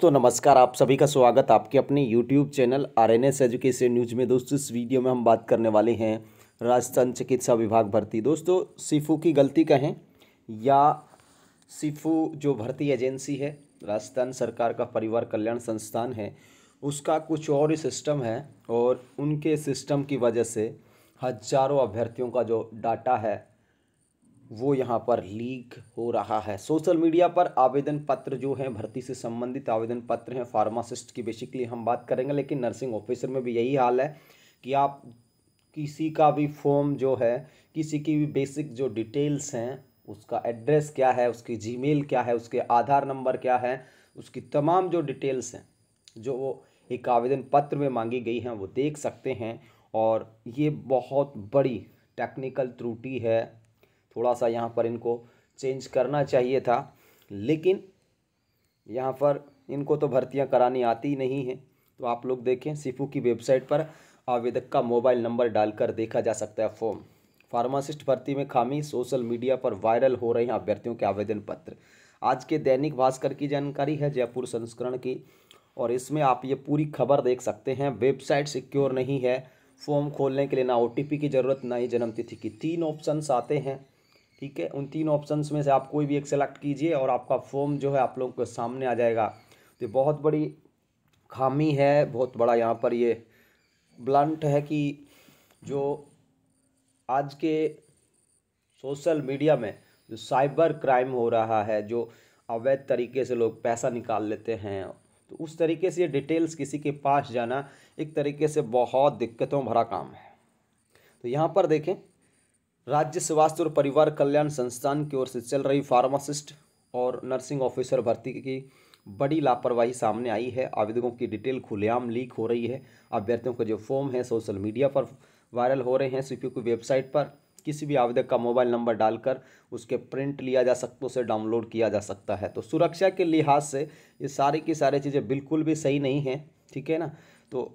तो नमस्कार आप सभी का स्वागत आपके अपने YouTube channel R N S education news में दोस्तों इस वीडियो में हम बात करने वाले हैं राजस्थान चिकित्सा विभाग भर्ती दोस्तों सिफू की गलती कहें या सिफू जो भर्ती एजेंसी है राजस्थान सरकार का परिवार कल्याण संस्थान है उसका कुछ और ही सिस्टम है और उनके सिस्टम की वजह से हजारों अभ्यर्थियों का जो डाटा है वो यहाँ पर लीक हो रहा है सोशल मीडिया पर आवेदन पत्र जो हैं भर्ती से संबंधित आवेदन पत्र हैं फार्मासिस्ट की बेसिकली हम बात करेंगे लेकिन नर्सिंग ऑफिसर में भी यही हाल है कि आप किसी का भी फॉर्म जो है किसी की भी बेसिक जो डिटेल्स हैं उसका एड्रेस क्या है उसकी जीमेल क्या है उसके आधार नंबर क्या है उसकी तमाम जो डिटेल्स हैं जो वो एक आवेदन पत्र में मांगी गई हैं वो देख सकते हैं और ये बहुत बड़ी टेक्निकल त्रुटि है थोड़ा सा यहाँ पर इनको चेंज करना चाहिए था लेकिन यहाँ पर इनको तो भर्तियाँ करानी आती नहीं हैं तो आप लोग देखें सिफू की वेबसाइट पर आवेदक का मोबाइल नंबर डालकर देखा जा सकता है फॉर्म फार्मासिस्ट भर्ती में खामी सोशल मीडिया पर वायरल हो रहे हैं अभ्यर्थियों के आवेदन पत्र आज के दैनिक भास्कर की जानकारी है जयपुर संस्करण की और इसमें आप ये पूरी खबर देख सकते हैं वेबसाइट सिक्योर नहीं है फॉर्म खोलने के लिए ना ओ की ज़रूरत ना ही जन्मतिथि की तीन ऑप्शंस आते हैं ठीक है उन तीन ऑप्शंस में से आप कोई भी एक सेलेक्ट कीजिए और आपका फॉर्म जो है आप लोगों के सामने आ जाएगा तो ये बहुत बड़ी खामी है बहुत बड़ा यहाँ पर ये ब्लंट है कि जो आज के सोशल मीडिया में जो साइबर क्राइम हो रहा है जो अवैध तरीके से लोग पैसा निकाल लेते हैं तो उस तरीके से ये डिटेल्स किसी के पास जाना एक तरीके से बहुत दिक्कतों भरा काम है तो यहाँ पर देखें राज्य स्वास्थ्य और परिवार कल्याण संस्थान की ओर से चल रही फार्मासिस्ट और नर्सिंग ऑफिसर भर्ती की बड़ी लापरवाही सामने आई है आवेदकों की डिटेल खुलेआम लीक हो रही है अभ्यर्थियों का जो फॉर्म है सोशल मीडिया पर वायरल हो रहे हैं सी की वेबसाइट पर किसी भी आवेदक का मोबाइल नंबर डालकर उसके प्रिंट लिया जा सकता उसे डाउनलोड किया जा सकता है तो सुरक्षा के लिहाज से ये सारी की सारी चीज़ें बिल्कुल भी सही नहीं हैं ठीक है ना तो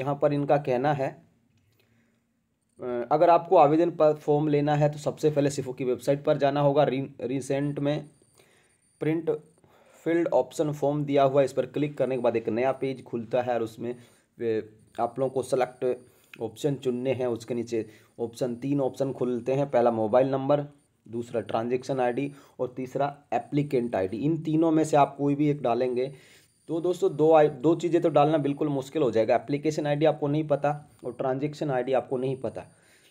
यहाँ पर इनका कहना है अगर आपको आवेदन पर फॉर्म लेना है तो सबसे पहले सिफो की वेबसाइट पर जाना होगा री रिसेंट में प्रिंट फील्ड ऑप्शन फॉर्म दिया हुआ इस पर क्लिक करने के बाद एक नया पेज खुलता है और उसमें आप लोगों को सेलेक्ट ऑप्शन चुनने हैं उसके नीचे ऑप्शन तीन ऑप्शन खुलते हैं पहला मोबाइल नंबर दूसरा ट्रांजेक्शन आई और तीसरा एप्लीकेंट आई इन तीनों में से आप कोई भी एक डालेंगे तो दोस्तों दो आई दो चीज़ें तो डालना बिल्कुल मुश्किल हो जाएगा एप्लीकेशन आईडी आपको नहीं पता और ट्रांजेक्शन आईडी आपको नहीं पता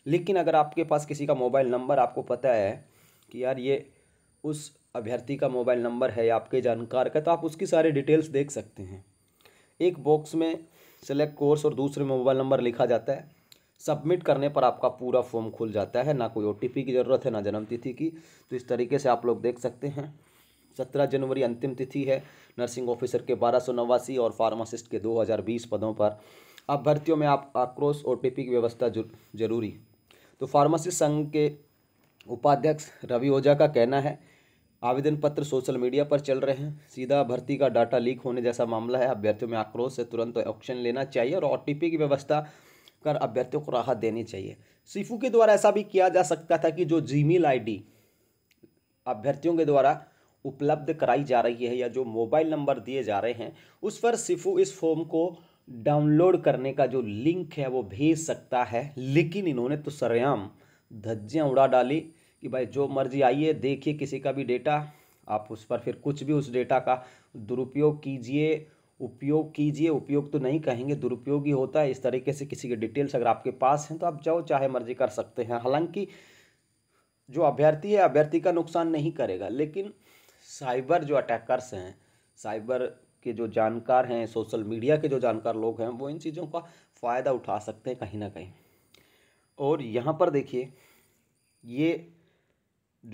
लेकिन अगर आपके पास किसी का मोबाइल नंबर आपको पता है कि यार ये उस अभ्यर्थी का मोबाइल नंबर है या आपके जानकार का तो आप उसकी सारी डिटेल्स देख सकते हैं एक बॉक्स में सेलेक्ट कोर्स और दूसरे में मोबाइल नंबर लिखा जाता है सबमिट करने पर आपका पूरा फॉर्म खुल जाता है ना कोई ओ की ज़रूरत है ना जन्मतिथि की तो इस तरीके से आप लोग देख सकते हैं सत्रह जनवरी अंतिम तिथि है नर्सिंग ऑफिसर के बारह सौ नवासी और फार्मासिस्ट के दो हज़ार बीस पदों पर अब भर्तियों में आप आक्रोश और टिपी की व्यवस्था जरूरी तो फार्मासिस्ट संघ के उपाध्यक्ष रवि ओझा का कहना है आवेदन पत्र सोशल मीडिया पर चल रहे हैं सीधा भर्ती का डाटा लीक होने जैसा मामला है अभ्यर्थियों में आक्रोश से तुरंत एक्शन लेना चाहिए और ओ की व्यवस्था कर अभ्यर्थियों को राहत देनी चाहिए सिफू के द्वारा ऐसा भी किया जा सकता था कि जो जीमेल आईडी अभ्यर्थियों के द्वारा उपलब्ध कराई जा रही है या जो मोबाइल नंबर दिए जा रहे हैं उस पर सिफू इस फॉर्म को डाउनलोड करने का जो लिंक है वो भेज सकता है लेकिन इन्होंने तो सरेआम धज्जियाँ उड़ा डाली कि भाई जो मर्जी आइए देखिए किसी का भी डेटा आप उस पर फिर कुछ भी उस डेटा का दुरुपयोग कीजिए उपयोग कीजिए उपयोग तो नहीं कहेंगे दुरुपयोग ही होता है इस तरीके से किसी के डिटेल्स अगर आपके पास हैं तो आप जाओ चाहे मर्जी कर सकते हैं हालांकि जो अभ्यर्थी है अभ्यर्थी का नुकसान नहीं करेगा लेकिन साइबर जो अटैकर्स हैं साइबर के जो जानकार हैं सोशल मीडिया के जो जानकार लोग हैं वो इन चीज़ों का फ़ायदा उठा सकते हैं कहीं ना कहीं और यहाँ पर देखिए ये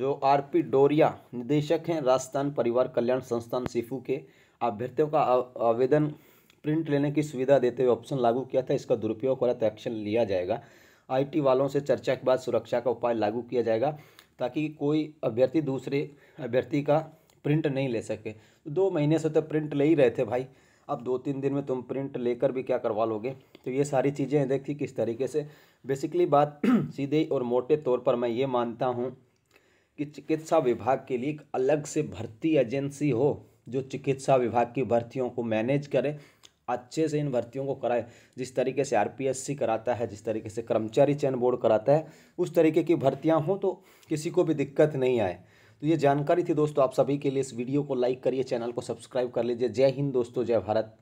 जो आर पी डोरिया निदेशक हैं राजस्थान परिवार कल्याण संस्थान सिफू के अभ्यर्थियों का आवेदन प्रिंट लेने की सुविधा देते हुए ऑप्शन लागू किया था इसका दुरुपयोग करा एक्शन लिया जाएगा आईटी वालों से चर्चा के बाद सुरक्षा का उपाय लागू किया जाएगा ताकि कोई अभ्यर्थी दूसरे अभ्यर्थी का प्रिंट नहीं ले सके तो दो महीने से तो प्रिंट ले ही रहे थे भाई अब दो तीन दिन में तुम प्रिंट लेकर भी क्या करवा लोगे तो ये सारी चीज़ें देखती किस तरीके से बेसिकली बात सीधे और मोटे तौर पर मैं ये मानता हूँ कि चिकित्सा विभाग के लिए एक अलग से भर्ती एजेंसी हो जो चिकित्सा विभाग की भर्तियों को मैनेज करे अच्छे से इन भर्तियों को कराए जिस तरीके से आरपीएससी कराता है जिस तरीके से कर्मचारी चयन बोर्ड कराता है उस तरीके की भर्तियाँ हों तो किसी को भी दिक्कत नहीं आए तो ये जानकारी थी दोस्तों आप सभी के लिए इस वीडियो को लाइक करिए चैनल को सब्सक्राइब कर लीजिए जय हिंद दोस्तों जय भारत